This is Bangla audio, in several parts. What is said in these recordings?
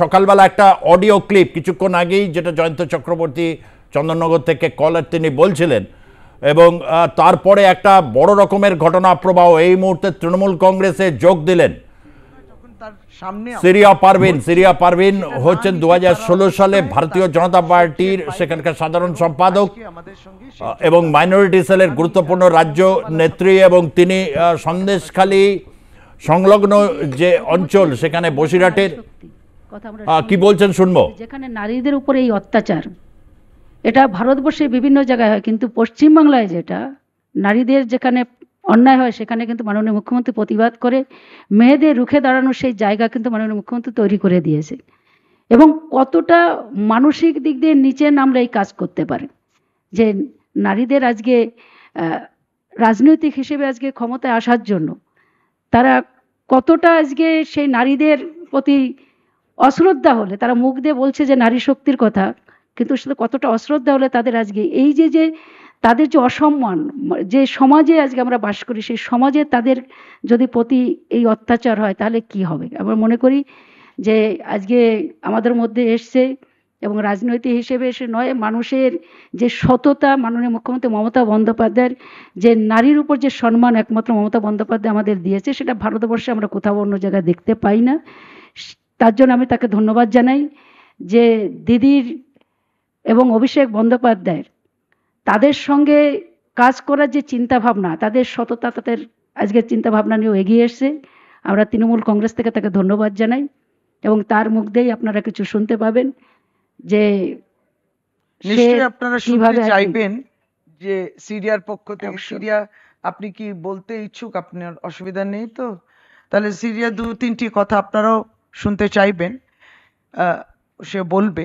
সকালবেলা একটা অডিও ক্লিপ কিছুক্ষণ আগেই যেটা জয়ন্ত চক্রবর্তী চন্দননগর থেকে কলার তিনি বলছিলেন এবং তারপরে একটা বড় রকমের ঘটনা প্রবাহ এই মুহূর্তে তৃণমূল কংগ্রেসে যোগ দিলেন সিরিয়া পারভিন সিরিয়া পারভিন হচ্ছেন দু সালে ভারতীয় জনতা পার্টির সেখানকার সাধারণ সম্পাদক এবং মাইনরিটি সেলের গুরুত্বপূর্ণ রাজ্য নেত্রী এবং তিনি সন্দেশখালী সংলগ্ন যে অঞ্চল সেখানে বসিরহাটের হ্যাঁ, কি বলছেন শুনবো যেখানে নারীদের উপরে এই অত্যাচার এটা ভারতবর্ষে বিভিন্ন জায়গায় হয় কিন্তু পশ্চিমবাংলায় যেটা নারীদের যেখানে অন্যায় হয় সেখানে কিন্তু মাননীয় মুখ্যমন্ত্রী প্রতিবাদ করে মেয়েদের রুখে দাঁড়ানোর সেই জায়গা কিন্তু মাননীয় মুখ্যমন্ত্রী তৈরি করে দিয়েছে এবং কতটা মানসিক দিক দিয়ে নিচে আমরা এই কাজ করতে পারি যে নারীদের আজকে রাজনৈতিক হিসেবে আজকে ক্ষমতায় আসার জন্য তারা কতটা আজকে সেই নারীদের প্রতি অশ্রদ্ধা হলে তারা মুখ দিয়ে বলছে যে নারী শক্তির কথা কিন্তু সেটা কতটা অশ্রদ্ধা হলে তাদের আজকে এই যে যে তাদের যে অসম্মান যে সমাজে আজকে আমরা বাস করি সেই সমাজে তাদের যদি প্রতি এই অত্যাচার হয় তাহলে কি হবে আমরা মনে করি যে আজকে আমাদের মধ্যে এসছে এবং রাজনৈতিক হিসেবে এসে নয় মানুষের যে সততা মাননীয় মুখ্যমন্ত্রী মমতা বন্দ্যোপাধ্যায়ের যে নারীর উপর যে সম্মান একমাত্র মমতা বন্দ্যোপাধ্যায় আমাদের দিয়েছে সেটা ভারতবর্ষে আমরা কোথাও অন্য জায়গায় দেখতে পাই না তার জন্য আমি তাকে ধন্যবাদ জানাই যে দিদির এবং অভিষেক বন্দ্যোপাধ্যায়ের তাদের সঙ্গে কাজ করার যে চিন্তাভাবনা তাদের সততা তাদের আজকের চিন্তাভাবনা নিয়েও এগিয়ে এসছে আমরা তৃণমূল কংগ্রেস থেকে তাকে ধন্যবাদ জানাই এবং তার মুখ দিয়েই আপনারা কিছু শুনতে পাবেন যে আপনারা শুনতে চাইবেন যে সিরিয়ার পক্ষ থেকে সিরিয়া আপনি কি বলতে ইচ্ছুক আপনার অসুবিধা নেই তো তাহলে সিরিয়া দু তিনটি কথা আপনারাও শুনতে চাইবেন সে বলবে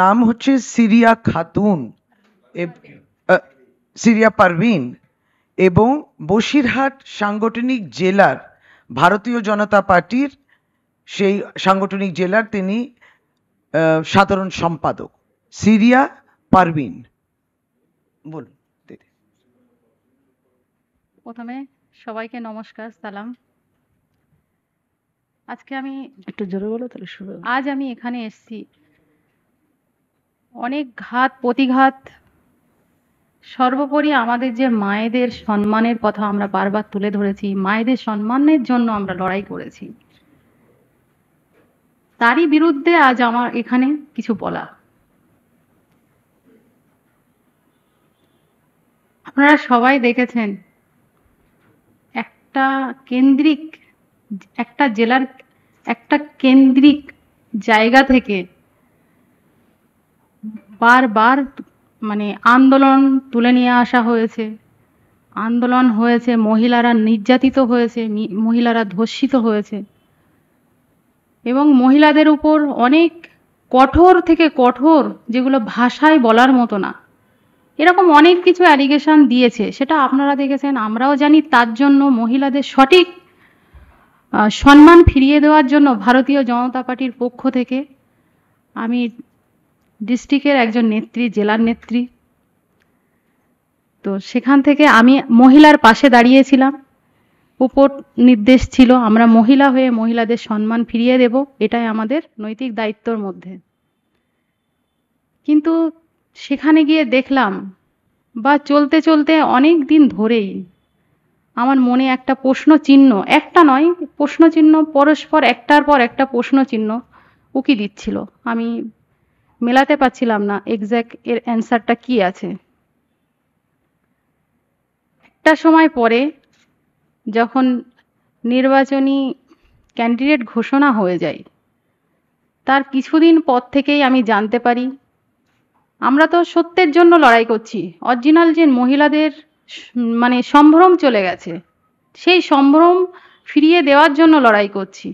নাম হচ্ছে সিরিয়া খাতুন সিরিয়া পারভিন এবং বসিরহাট সাংগঠনিক জেলার ভারতীয় জনতা পার্টির সেই সাংগঠনিক জেলার তিনি সাধারণ সম্পাদক সিরিয়া পারভিন বলুন প্রথমে সবাইকে নমস্কার সালাম আজকে আমি একটু জোরে বলো তাহলে শুরু আজ আমি এখানে এসছি অনেক ঘাত প্রতিঘাত সর্বোপরি আমাদের যে মায়েদের সম্মানের কথা আমরা বারবার তুলে ধরেছি মায়েদের সম্মানের জন্য আমরা লড়াই করেছি তারই বিরুদ্ধে আজ আমার এখানে কিছু বলা আপনারা সবাই দেখেছেন একটা কেন্দ্রিক একটা জেলার একটা কেন্দ্রিক জায়গা থেকে বারবার মানে আন্দোলন তুলে নিয়ে আসা হয়েছে আন্দোলন হয়েছে মহিলারা নির্যাতিত হয়েছে মহিলারা ধর্ষিত হয়েছে এবং মহিলাদের উপর অনেক কঠোর থেকে কঠোর যেগুলো ভাষায় বলার মতো না এরকম অনেক কিছু অ্যালিগেশন দিয়েছে সেটা আপনারা দেখেছেন আমরাও জানি তার জন্য মহিলাদের সঠিক সম্মান ফিরিয়ে দেওয়ার জন্য ভারতীয় জনতা পার্টির পক্ষ থেকে আমি ডিস্ট্রিক্টের একজন নেত্রী জেলার নেত্রী তো সেখান থেকে আমি মহিলার পাশে দাঁড়িয়েছিলাম উপর নির্দেশ ছিল আমরা মহিলা হয়ে মহিলাদের সম্মান ফিরিয়ে দেব এটাই আমাদের নৈতিক দায়িত্বর মধ্যে কিন্তু সেখানে গিয়ে দেখলাম বা চলতে চলতে অনেক দিন ধরেই আমার মনে একটা প্রশ্ন চিহ্ন একটা নয় প্রশ্ন চিহ্ন পরস্পর একটার পর একটা প্রশ্ন চিহ্ন উকি দিচ্ছিল আমি মেলাতে পারছিলাম না এক্স্যাক্ট এর অ্যান্সারটা কি আছে একটা সময় পরে যখন নির্বাচনী ক্যান্ডিডেট ঘোষণা হয়ে যায় তার কিছুদিন পর থেকেই আমি জানতে পারি আমরা তো সত্যের জন্য লড়াই করছি অরিজিনাল যে মহিলাদের মানে সম্ভ্রম চলে গেছে সেই সম্ভ্রম ফিরিয়ে দেওয়ার জন্য লড়াই করছি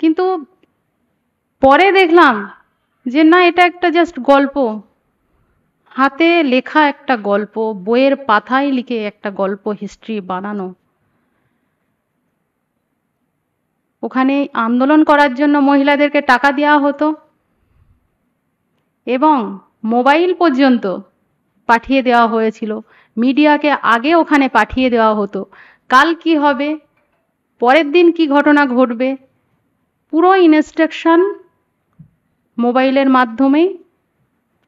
কিন্তু পরে দেখলাম যে না এটা একটা জাস্ট গল্প হাতে লেখা একটা গল্প বইয়ের পাথায় লিখে একটা গল্প হিস্ট্রি বানানো ওখানে আন্দোলন করার জন্য মহিলাদেরকে টাকা দেওয়া হতো এবং মোবাইল পর্যন্ত পাঠিয়ে দেওয়া হয়েছিল মিডিয়াকে আগে ওখানে পাঠিয়ে দেওয়া হতো কাল কি হবে পরের দিন কি ঘটনা ঘটবে পুরো ইনস্ট্রাকশন মোবাইলের মাধ্যমেই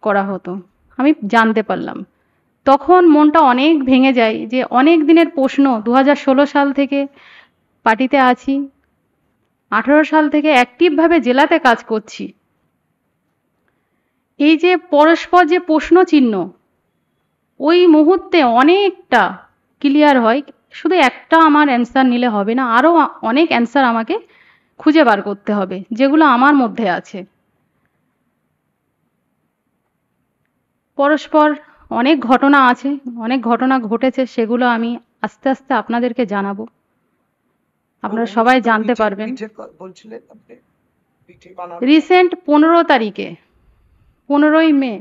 করা হতো আমি জানতে পারলাম তখন মনটা অনেক ভেঙে যায় যে অনেক দিনের প্রশ্ন দু সাল থেকে পার্টিতে আছি আঠারো সাল থেকে অ্যাক্টিভভাবে জেলাতে কাজ করছি এই যে পরস্পর যে প্রশ্ন চিহ্ন ওই মুহূর্তে অনেকটা ক্লিয়ার হয় শুধু একটা আমার অ্যান্সার নিলে হবে না আরও অনেক অ্যান্সার আমাকে খুঁজে বার করতে হবে যেগুলো আমার মধ্যে আছে পরস্পর অনেক ঘটনা আছে অনেক ঘটনা ঘটেছে সেগুলো আমি আস্তে আস্তে আপনাদেরকে জানাবো আপনারা সবাই জানতে পারবেন রিসেন্ট পনেরো তারিখে পনেরোই মে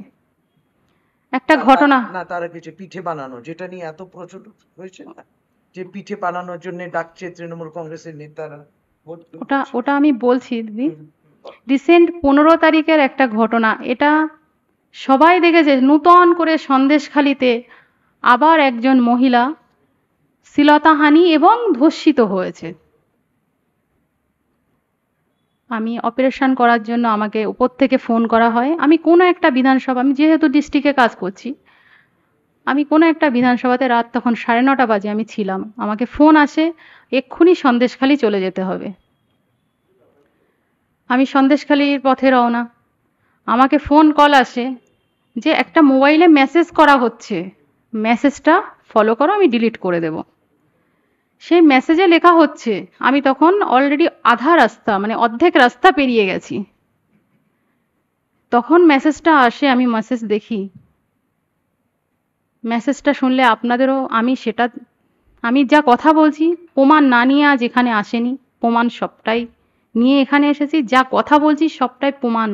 একটা ঘটনা না তার আগে যে পিঠে বানানো যেটা নিয়ে এত প্রচলিত হয়েছে না যে পিঠে বানানোর জন্য ডাকছে তৃণমূল কংগ্রেসের নেতারা ওটা ওটা আমি বলছি দিদি রিসেন্ট পনেরো তারিখের একটা ঘটনা এটা সবাই দেখেছে নূতন করে সন্দেশখালিতে আবার একজন মহিলা শ্লীলতাহানি এবং ধর্ষিত হয়েছে আমি অপারেশন করার জন্য আমাকে উপর থেকে ফোন করা হয় আমি কোনো একটা বিধানসভা আমি যেহেতু ডিস্ট্রিক্টে কাজ করছি আমি কোনো একটা বিধানসভাতে রাত তখন সাড়ে নটা বাজে আমি ছিলাম আমাকে ফোন আসে এক্ষুনি সন্দেশখালি চলে যেতে হবে আমি সন্দেশখালির পথে রওনা আমাকে ফোন কল আসে যে একটা মোবাইলে মেসেজ করা হচ্ছে মেসেজটা ফলো করো আমি ডিলিট করে দেবো সেই মেসেজে লেখা হচ্ছে আমি তখন অলরেডি আধা রাস্তা মানে অর্ধেক রাস্তা পেরিয়ে গেছি তখন মেসেজটা আসে আমি মেসেজ দেখি মেসেজটা শুনলে আপনাদেরও আমি সেটা আমি যা কথা বলছি প্রমাণ না নিয়ে আজ এখানে আসেনি প্রমাণ সবটাই নিয়ে এখানে এসেছি যা কথা বলছি সবটাই প্রমাণ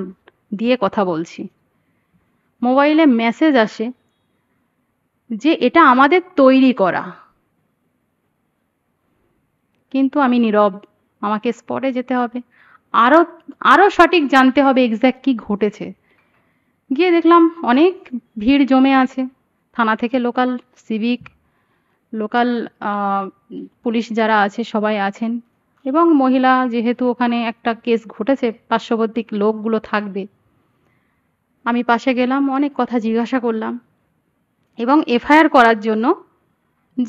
দিয়ে কথা বলছি মোবাইলে মেসেজ আসে যে এটা আমাদের তৈরি করা কিন্তু আমি নীরব আমাকে স্পটে যেতে হবে আরও আরও সঠিক জানতে হবে এক্স্যাক্ট কী ঘটেছে গিয়ে দেখলাম অনেক ভিড় জমে আছে থানা থেকে লোকাল সিভিক লোকাল পুলিশ যারা আছে সবাই আছেন এবং মহিলা যেহেতু ওখানে একটা কেস ঘটেছে পার্শ্ববর্তী লোকগুলো থাকবে আমি পাশে গেলাম অনেক কথা জিজ্ঞাসা করলাম এবং এফআইআর করার জন্য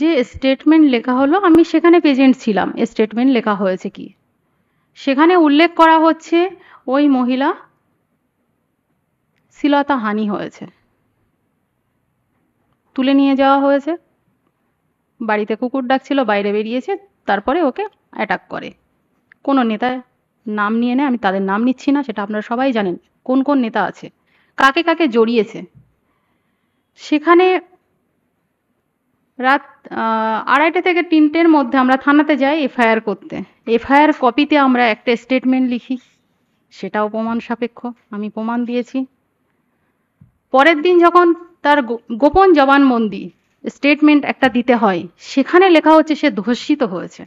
যে স্টেটমেন্ট লেখা হলো আমি সেখানে প্রেজেন্ট ছিলাম স্টেটমেন্ট লেখা হয়েছে কি সেখানে উল্লেখ করা হচ্ছে ওই মহিলা শিলতা হানি হয়েছে তুলে নিয়ে যাওয়া হয়েছে বাড়িতে কুকুর ডাকছিল বাইরে বেরিয়েছে তারপরে ওকে অ্যাটাক করে কোনো নেতা নাম নিয়ে নেয় আমি তাদের নাম নিচ্ছি না সেটা আপনারা সবাই জানেন কোন কোন নেতা আছে কাকে কাকে জড়িয়েছে সেখানে রাত আড়াইটা থেকে তিনটের মধ্যে আমরা থানাতে যাই এফআইআর করতে এফআইআর কপিতে আমরা একটা স্টেটমেন্ট লিখি সেটাও প্রমাণ সাপেক্ষ আমি প্রমাণ দিয়েছি পরের দিন যখন তার গোপন জবানবন্দি স্টেটমেন্ট একটা দিতে হয় সেখানে লেখা হচ্ছে সে ধর্ষিত হয়েছে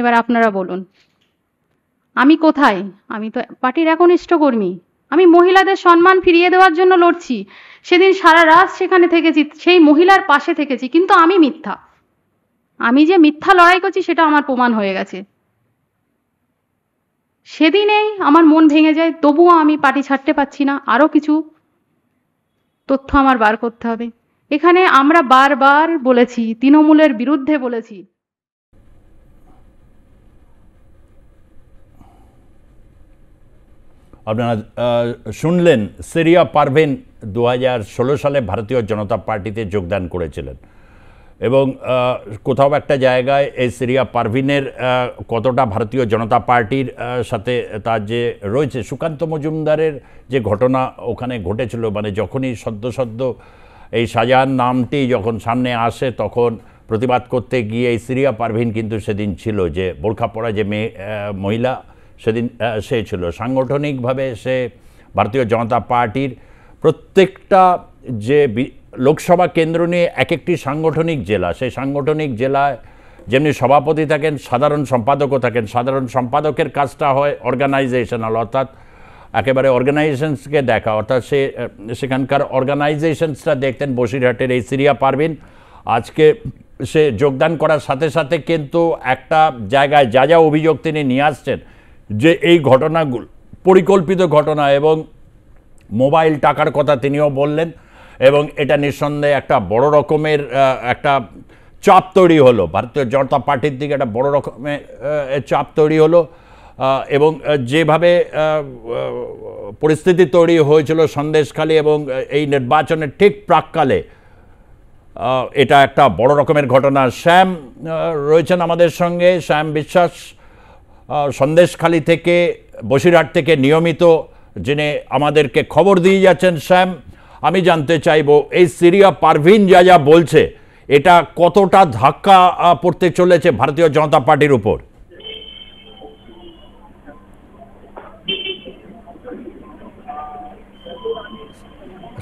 এবার আপনারা বলুন আমি কোথায় আমি তো পার্টির একনিষ্ঠ কর্মী আমি মহিলাদের সম্মান ফিরিয়ে দেওয়ার জন্য লড়ছি সেদিন সারা রাত সেখানে থেকেছি সেই মহিলার পাশে থেকেছি কিন্তু আমি মিথ্যা আমি যে মিথ্যা লড়াই করছি সেটা আমার প্রমাণ হয়ে গেছে সেদিনেই আমার মন ভেঙে যায় তবুও আমি পাটি ছাড়তে পারছি না আরও কিছু তথ্য আমার বার করতে হবে এখানে আমরা বারবার বলেছি তৃণমূলের বিরুদ্ধে বলেছি আপনারা শুনলেন সেরিয়া পারভেন দু সালে ভারতীয় জনতা পার্টিতে যোগদান করেছিলেন এবং কোথাও একটা জায়গায় এই সিরিয়া পারভিনের কতটা ভারতীয় জনতা পার্টির সাথে তার যে রয়েছে সুকান্ত মজুমদারের যে ঘটনা ওখানে ঘটেছিল মানে যখনই সদ্য সদ্য এই সাজান নামটি যখন সামনে আসে তখন প্রতিবাদ করতে গিয়ে এই সিরিয়া পারভিন কিন্তু সেদিন ছিল যে বোরখা পড়া যে মেয়ে মহিলা সেদিন সে ছিল সাংগঠনিকভাবে সে ভারতীয় জনতা পার্টির প্রত্যেকটা যে লোকসভা কেন্দ্র নিয়ে এক একটি সাংগঠনিক জেলা সেই সাংগঠনিক জেলায় যেমনি সভাপতি থাকেন সাধারণ সম্পাদকও থাকেন সাধারণ সম্পাদকের কাজটা হয় অর্গানাইজেশনাল অর্থাৎ একেবারে অর্গানাইজেশনসকে দেখা অর্থাৎ সে সেখানকার অর্গানাইজেশনসটা দেখতেন বসিরহাটের এই সিরিয়া পারবিন আজকে সে যোগদান করার সাথে সাথে কিন্তু একটা জায়গায় যা যা অভিযোগ তিনি নিয়ে আসছেন যে এই ঘটনাগুলো পরিকল্পিত ঘটনা এবং মোবাইল টাকার কথা তিনিও বললেন এবং এটা নিঃসন্দেহে একটা বড় রকমের একটা চাপ তৈরি হলো ভারতীয় জনতা পার্টির দিকে একটা বড় রকমের চাপ তৈরি হলো এবং যেভাবে পরিস্থিতি তৈরি হয়েছিল সন্দেশখালী এবং এই নির্বাচনের ঠিক প্রাককালে এটা একটা বড় রকমের ঘটনা শ্যাম রয়েছেন আমাদের সঙ্গে শ্যাম বিশ্বাস সন্দেশখালী থেকে বসিরহাট থেকে নিয়মিত যিনি আমাদেরকে খবর দিয়ে যাচ্ছেন শ্যাম আমি জানতে চাইব এই সিরিয়া পারভিন যা যা বলছে এটা কতটা ধাক্কা পড়তে চলেছে ভারতীয় জনতা পার্টির উপর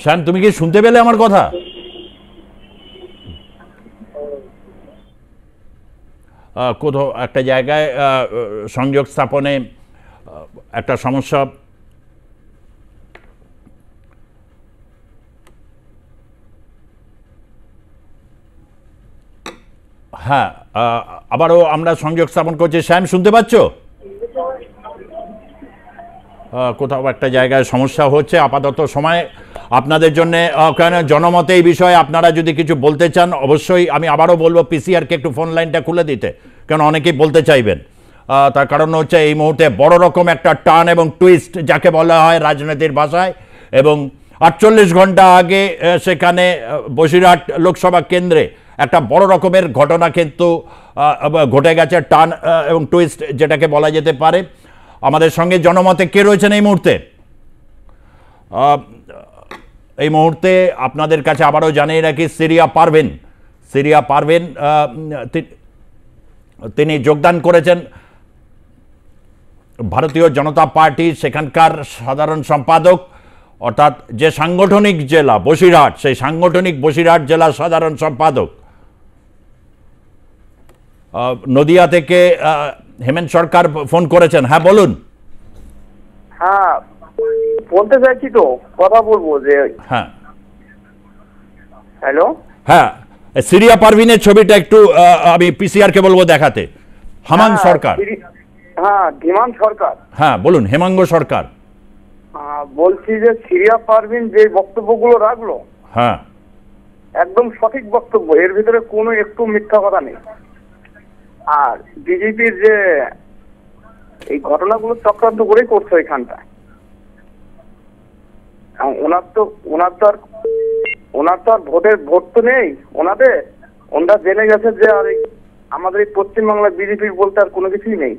শ্যাম তুমি কি শুনতে পেলে আমার কথা কোথাও একটা জায়গায় সংযোগ স্থাপনে একটা সমস্যা হ্যাঁ আবারও আমরা সংযোগ স্থাপন করছি শ্যাম শুনতে পাচ্ছ কোথাও একটা জায়গায় সমস্যা হচ্ছে আপাতত সময়ে আপনাদের জন্যে জনমতে এই বিষয়ে আপনারা যদি কিছু বলতে চান অবশ্যই আমি আবারও বলবো পিসিআরকে একটু ফোন লাইনটা খুলে দিতে কেন অনেকেই বলতে চাইবেন তার কারণ হচ্ছে এই মুহূর্তে বড় রকম একটা টার্ন এবং টুইস্ট যাকে বলা হয় রাজনীতির ভাষায় এবং আটচল্লিশ ঘন্টা আগে সেখানে বসিরহাট লোকসভা কেন্দ্রে একটা বড় রকমের ঘটনা কিন্তু ঘটে গেছে টান এবং টুইস্ট যেটাকে বলা যেতে পারে আমাদের সঙ্গে জনমতে কে রয়েছেন এই মুহূর্তে এই মুহূর্তে আপনাদের কাছে আবারও জানিয়ে রাখি সিরিয়া পারবেন সিরিয়া পারবেন তিনি যোগদান করেছেন ভারতীয় জনতা পার্টি সেখানকার সাধারণ সম্পাদক অর্থাৎ যে সাংগঠনিক জেলা বসিরহাট সেই সাংগঠনিক বসিরহাট জেলার সাধারণ সম্পাদক নদিয়া থেকে হেমেন সরকার ফোন করেছেন হ্যাঁ বলুন হ্যাঁ বলতে চাইছি তো কথা বলবো যে হ্যাঁ হ্যালো হ্যাঁ সিরিয়া পারভিনের ছবিটা একটু আমি পিসিআর কে বলবো দেখাতে হ্যাঁ, সরকার হ্যাঁ সরকার হ্যাঁ বলুন হেমাঙ্গ সরকার বলছি যে সিরিয়া পারভিন যে বক্তব্যগুলো রাখলো হ্যাঁ একদম সঠিক বক্তব্য এর ভিতরে কোনো একটু মিথ্যা কথা নেই আর বিজেপির যে এই ঘটনাগুলো চক্রান্ত করেই করছে এখানটা ওনার তো ওনার তো আর ওনার তো আর ভোটের ভোট তো নেই ওনাদের ওনারা জেনে গেছে যে আর আমাদের এই পশ্চিমবাংলা বিজেপি বলতে আর কোনো কিছুই নেই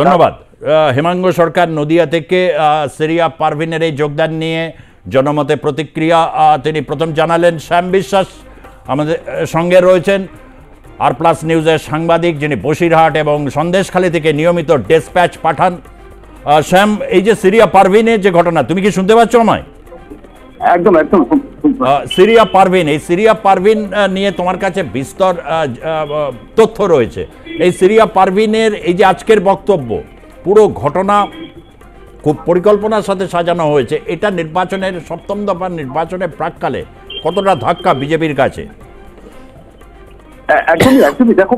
ধন্যবাদ হেমাঙ্গ সরকার নদিয়া থেকে সিরিয়া পারভিনের এই যোগদান নিয়ে জনমতে প্রতিক্রিয়া তিনি প্রথম জানালেন শ্যাম বিশ্বাস আমাদের সঙ্গে রয়েছেন আর প্লাস নিউজের সাংবাদিক যিনি বসিরহাট এবং সন্দেশখালী থেকে নিয়মিত ডেসপ্যাচ পাঠান শ্যাম এই যে সিরিয়া পারভিনের যে ঘটনা তুমি কি শুনতে পাচ্ছ আমায় একদম একদম সিরিয়া পারভিন এই সিরিয়া পারভিন নিয়ে তোমার কাছে বিস্তর তথ্য রয়েছে এই সিরিয়া পারভিনের এই যে আজকের বক্তব্য পুরো ঘটনা খুব পরিকল্পনার সাথে সাজানো হয়েছে এটা নির্বাচনের সপ্তম দফার নির্বাচনের প্রাককালে কতটা ধাক্কা বিজেপির কাছে একদমই একদমই দেখো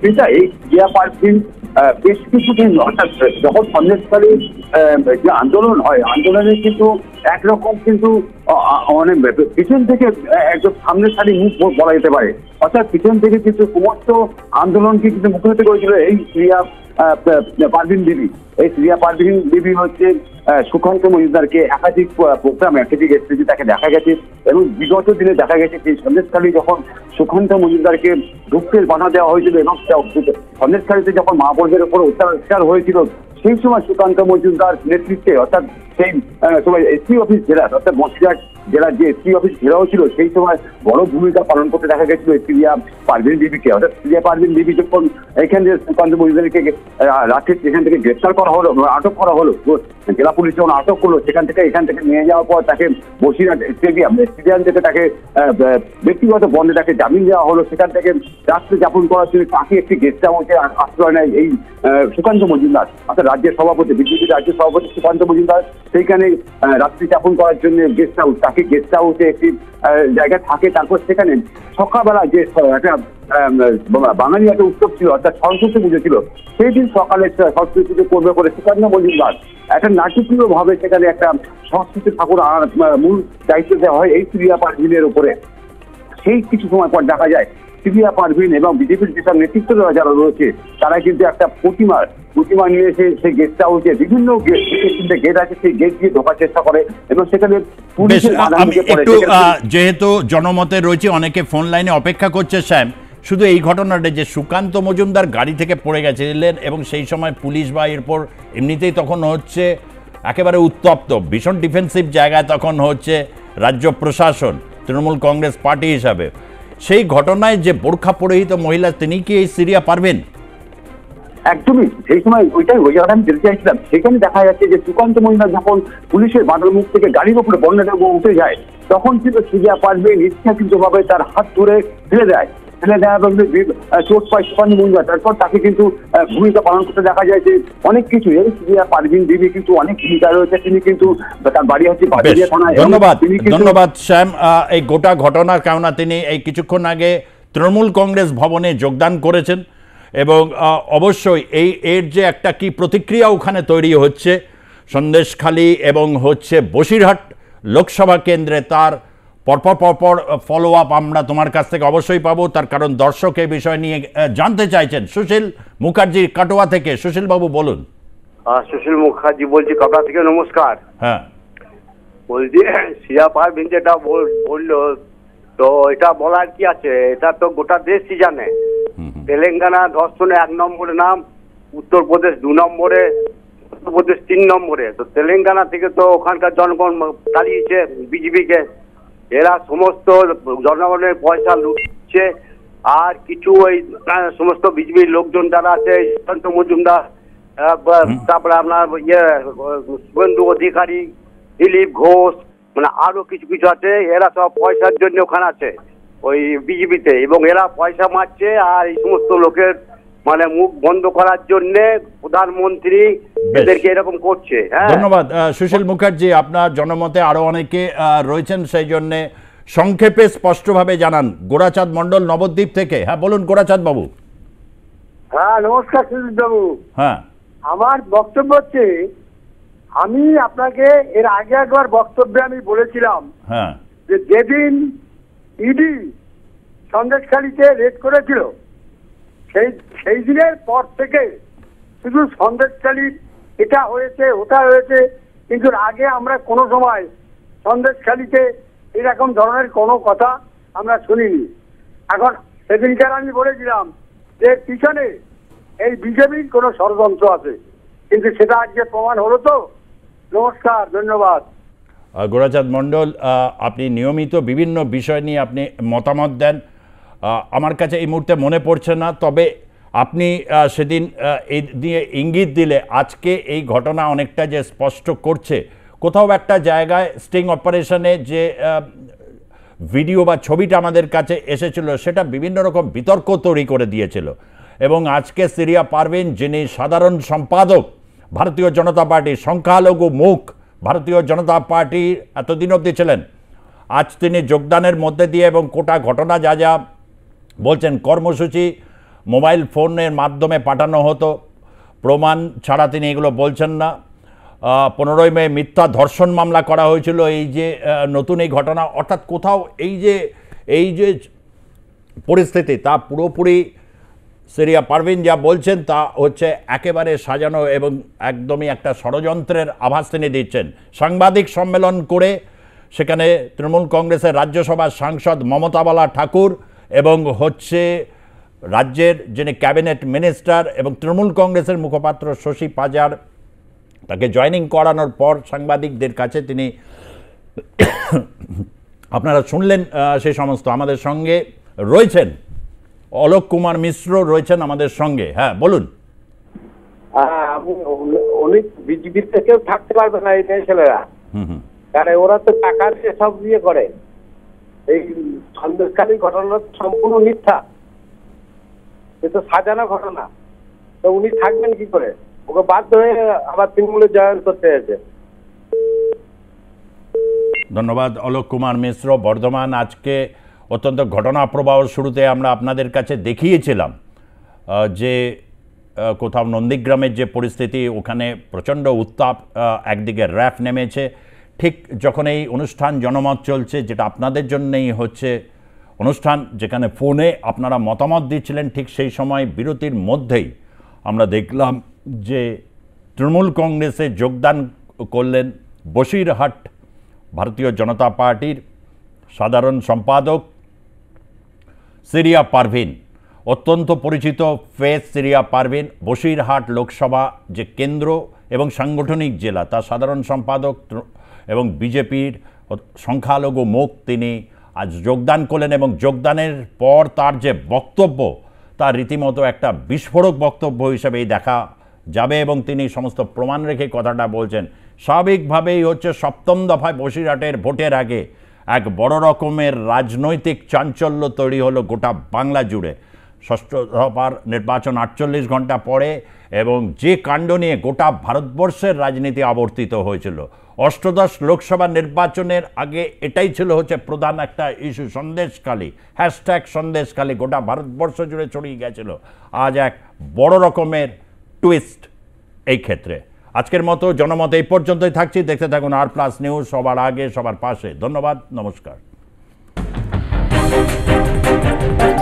সেটাই জিয়া পার্টির বেশ কিছুদিন অর্থাৎ যখন সন্দেশকারী যে আন্দোলন হয় আন্দোলনে কিন্তু একরকম কিন্তু মানে পিছন থেকে একদম সামনে সারি মুখ বলা যেতে পারে অর্থাৎ পিছন থেকে কিন্তু সমস্ত আন্দোলনকে কিন্তু মুখরিত করেছিল এই ক্রিয়া পারভিন দেবী এই ক্রিয়া পারভিন দেবী হচ্ছে সুকান্ত মজুমদারকে একাধিক প্রোগ্রাম একাধিক স্টেজে তাকে দেখা গেছে এবং বিগত দিনে দেখা গেছে যে সন্দেশকালী যখন সুকান্ত মজুমদারকে ঢুকতে বাধা দেওয়া হয়েছিল এবং সন্দেশখালীতে যখন মহাপুরুষের উপর অত্যাচার হয়েছিল সেই সময় সুকান্ত মজুমদার নেতৃত্বে অর্থাৎ সেই সময় এসপি অফিস জেলার অর্থাৎ বসিরহাট জেলার যে এসপি অফিস ঘেরাও ছিল সেই সময় বড় ভূমিকা পালন করতে দেখা গেছিল প্রিয়া পারভিন দেবীকে অর্থাৎ প্রিয়া পারভিন দেবী যখন এখান থেকে সুকান্ত মজুমদারকে রাত্রে সেখান থেকে গ্রেপ্তার করা হলো আটক করা হলো জেলা পুলিশ যখন আটক করলো সেখান থেকে এখান থেকে নিয়ে যাওয়ার পর তাকে বসিরহাট স্টেডিয়াম স্টেডিয়াম থেকে তাকে ব্যক্তিগত বন্ধে তাকে জামিন দেওয়া হলো সেখান থেকে রাত্রে যাপন করার জন্য তাকে একটি গেস্ট হাউসে আশ্রয় নেয় এই সুকান্ত মজুমদার অর্থাৎ রাজ্যের সভাপতি বিজেপি রাজ্য সভাপতি সুকান্ত মজুমদার সেইখানে রাত্রি যাপন করার জন্য গেস্ট হাউস তাকে একটি গেস্ট হাউসে একটি জায়গায় থাকে তারপর সেখানে সকালবেলা যে একটা বাঙালি একটা উৎসব ছিল অর্থাৎ সরস্বতী পুজো ছিল সেই দিন সকালে সরস্বতী পুজো করবে করে সুকন্যা মজুমদার একটা নাটকীয় ভাবে সেখানে একটা সংস্কৃতি ঠাকুর মূল দায়িত্ব দেওয়া হয় এই প্রিয়া পারভিনের উপরে সেই কিছু সময় পর দেখা যায় সিবিয়া পারভিন এবং বিজেপির যেসব নেতৃত্ব যারা রয়েছে তারা কিন্তু একটা প্রতিমার প্রতিমা নিয়ে এসে সেই গেটটা হচ্ছে বিভিন্ন গেট গেট আছে সেই গেট দিয়ে ঢোকার চেষ্টা করে এবং সেখানে একটু যেহেতু জনমতে রয়েছে অনেকে ফোন লাইনে অপেক্ষা করছে স্যাম শুধু এই ঘটনাটা যে সুকান্ত মজুমদার গাড়ি থেকে পড়ে গেছিলেন এবং সেই সময় পুলিশ বা এরপর এমনিতেই তখন হচ্ছে একেবারে উত্তপ্ত ভীষণ ডিফেন্সিভ জায়গায় তখন হচ্ছে রাজ্য প্রশাসন তৃণমূল কংগ্রেস পার্টি হিসাবে সেই ঘটনায় যে বোরখা পরিহিত মহিলা তিনি কি এই সিরিয়া পারবেন একদমই সেই সময় ওইটাই ওই জায়গাটা আমি যেতে চাইছিলাম সেখানে দেখা যাচ্ছে যে সুকান্ত মহিলা যখন পুলিশের বাঁধর মুখ থেকে গাড়ির উপরে বন্যা উঠে যায় তখন কিন্তু সিরিয়া পারবে ইচ্ছাকৃতভাবে তার হাত ধরে ফেলে দেয় ফেলে দেওয়া এবং চোট পায় সুপানি মজুমদার তারপর তাকে কিন্তু ভূমিকা পালন করতে দেখা যায় যে অনেক কিছু পারভিন দিবি কিন্তু অনেক ভূমিকা রয়েছে তিনি কিন্তু তার বাড়ি হচ্ছে ধন্যবাদ ধন্যবাদ শ্যাম এই গোটা ঘটনার কারণে তিনি এই কিছুক্ষণ আগে তৃণমূল কংগ্রেস ভবনে যোগদান করেছেন এবং অবশ্যই এই এর যে একটা কি প্রতিক্রিয়া ওখানে তৈরি হচ্ছে সন্দেশখালী এবং হচ্ছে বসিরহাট লোকসভা কেন্দ্রে তার পরপর পরপর ফলো আপ আমরা তোমার কাছ থেকে অবশ্যই পাবো তার কারণ দর্শক এই বিষয় নিয়ে জানতে চাইছেন সুশীল মুখার্জি কাটোয়া থেকে সুশীল বাবু বলুন সুশীল মুখার্জি বলছি কাটোয়া থেকে নমস্কার হ্যাঁ বলছি পাহাড় পারভিন যেটা বললো তো এটা বলার কি আছে এটা তো গোটা দেশই জানে তেলেঙ্গানা ধর্ষণে এক নম্বরে নাম উত্তরপ্রদেশ দু নম্বরে উত্তরপ্রদেশ তিন নম্বরে তো তেলেঙ্গানা থেকে তো ওখানকার জনগণ দাঁড়িয়েছে বিজেপিকে এরা সমস্ত জনগণের পয়সা লুটছে আর কিছু ওই সমস্ত বিজেপির লোকজন যারা আছে সুকান্ত মজুমদার তারপরে আপনার ইয়ে শুভেন্দু অধিকারী দিলীপ ঘোষ মানে আরো কিছু কিছু আছে এরা সব পয়সার জন্য ওখানে আছে ওই বিজেপিতে এবং এরা পয়সা মারছে আর এই সমস্ত লোকের মানে মুখ বন্ধ করার জন্য প্রধানমন্ত্রী এদেরকে এরকম করছে হ্যাঁ ধন্যবাদ সুশীল মুখার্জি আপনার জনমতে আরো অনেকে রয়েছেন সেই জন্য সংক্ষেপে স্পষ্টভাবে জানান গোড়াচাঁদ মন্ডল নবদ্বীপ থেকে হ্যাঁ বলুন গোড়াচাঁদ বাবু হ্যাঁ নমস্কার সুশীল বাবু হ্যাঁ আমার বক্তব্য হচ্ছে আমি আপনাকে এর আগে একবার বক্তব্যে আমি বলেছিলাম হ্যাঁ যে যেদিন ইডি সন্দেশখালীতে রেড করেছিল সেই সেই দিনের পর থেকে শুধু সন্দেশখালী এটা হয়েছে ওটা হয়েছে কিন্তু আগে আমরা কোনো সময় সন্দেশখালীতে এরকম ধরনের কোনো কথা আমরা শুনিনি এখন সেদিনকার আমি বলেছিলাম যে পিছনে এই বিজেপির কোনো ষড়যন্ত্র আছে কিন্তু সেটা আজকে প্রমাণ হলো তো নমস্কার ধন্যবাদ গোড়াচাঁদ মণ্ডল আপনি নিয়মিত বিভিন্ন বিষয় নিয়ে আপনি মতামত দেন আমার কাছে এই মুহূর্তে মনে পড়ছে না তবে আপনি সেদিন এই দিয়ে ইঙ্গিত দিলে আজকে এই ঘটনা অনেকটা যে স্পষ্ট করছে কোথাও একটা জায়গায় স্টিং অপারেশনে যে ভিডিও বা ছবিটা আমাদের কাছে এসেছিল সেটা বিভিন্ন রকম বিতর্ক তৈরি করে দিয়েছিল এবং আজকে সিরিয়া পারভিন যিনি সাধারণ সম্পাদক ভারতীয় জনতা পার্টির সংখ্যালঘু মুখ ভারতীয় জনতা পার্টি এতদিন অবধি ছিলেন আজ তিনি যোগদানের মধ্যে দিয়ে এবং কোটা ঘটনা যা যা বলছেন কর্মসূচি মোবাইল ফোনের মাধ্যমে পাঠানো হতো প্রমাণ ছাড়া তিনি এগুলো বলছেন না পনেরোই মে মিথ্যা ধর্ষণ মামলা করা হয়েছিল এই যে নতুন এই ঘটনা অর্থাৎ কোথাও এই যে এই যে পরিস্থিতি তা পুরোপুরি সেরিয়া পারভিন যা বলছেন তা হচ্ছে একেবারে সাজানো এবং একদমই একটা ষড়যন্ত্রের আভাস তিনি দিচ্ছেন সাংবাদিক সম্মেলন করে সেখানে তৃণমূল কংগ্রেসের রাজ্যসভার সাংসদ মমতাবালা ঠাকুর এবং হচ্ছে রাজ্যের যিনি ক্যাবিনেট মিনিস্টার এবং তৃণমূল কংগ্রেসের মুখপাত্র শশী পাজার তাকে জয়নিং করানোর পর সাংবাদিকদের কাছে তিনি আপনারা শুনলেন সেই সমস্ত আমাদের সঙ্গে রয়েছেন অলোক কুমার মিশ্র রয়েছেন আমাদের সঙ্গে হ্যাঁ বলুন অনেক থাকতে পারবে না এই ছেলেরা কারণ ওরা তো টাকা দিয়ে সব ইয়ে করে এই সন্দেশকালীন ঘটনা সম্পূর্ণ মিথ্যা এটা সাজানো ঘটনা তো উনি থাকবেন কি করে ওকে বাধ্য হয়ে আবার তৃণমূলে জয়েন করতে হয়েছে ধন্যবাদ অলোক কুমার মিশ্র বর্ধমান আজকে অত্যন্ত ঘটনা প্রবাহ শুরুতে আমরা আপনাদের কাছে দেখিয়েছিলাম যে কোথাও নন্দীগ্রামের যে পরিস্থিতি ওখানে প্রচণ্ড উত্তাপ একদিকে র্যাফ নেমেছে ঠিক যখন এই অনুষ্ঠান জনমত চলছে যেটা আপনাদের জন্যেই হচ্ছে অনুষ্ঠান যেখানে ফোনে আপনারা মতামত দিচ্ছিলেন ঠিক সেই সময় বিরতির মধ্যেই আমরা দেখলাম যে তৃণমূল কংগ্রেসে যোগদান করলেন বসিরহাট ভারতীয় জনতা পার্টির সাধারণ সম্পাদক সিরিয়া পারভিন অত্যন্ত পরিচিত ফেস সিরিয়া পারভিন বসিরহাট লোকসভা যে কেন্দ্র এবং সাংগঠনিক জেলা তার সাধারণ সম্পাদক এবং বিজেপির সংখ্যালঘু মুখ তিনি আজ যোগদান করলেন এবং যোগদানের পর তার যে বক্তব্য তার রীতিমতো একটা বিস্ফোরক বক্তব্য হিসেবেই দেখা যাবে এবং তিনি সমস্ত প্রমাণ রেখে কথাটা বলছেন স্বাভাবিকভাবেই হচ্ছে সপ্তম দফায় বসিরহাটের ভোটের আগে এক বড় রকমের রাজনৈতিক চাঞ্চল্য তৈরি হলো গোটা বাংলা জুড়ে ষষ্ঠ দফার নির্বাচন আটচল্লিশ ঘন্টা পরে এবং যে কাণ্ড নিয়ে গোটা ভারতবর্ষের রাজনীতি আবর্তিত হয়েছিল অষ্টদশ লোকসভা নির্বাচনের আগে এটাই ছিল হচ্ছে প্রধান একটা ইস্যু সন্দেশকালী হ্যাশট্যাগ সন্দেশকালী গোটা ভারতবর্ষ জুড়ে ছড়িয়ে গেছিল আজ এক বড় রকমের টুইস্ট এই ক্ষেত্রে আজকের মতো জনমত এই পর্যন্তই থাকছি দেখতে থাকুন আর প্লাস নিউজ সবার আগে সবার পাশে ধন্যবাদ নমস্কার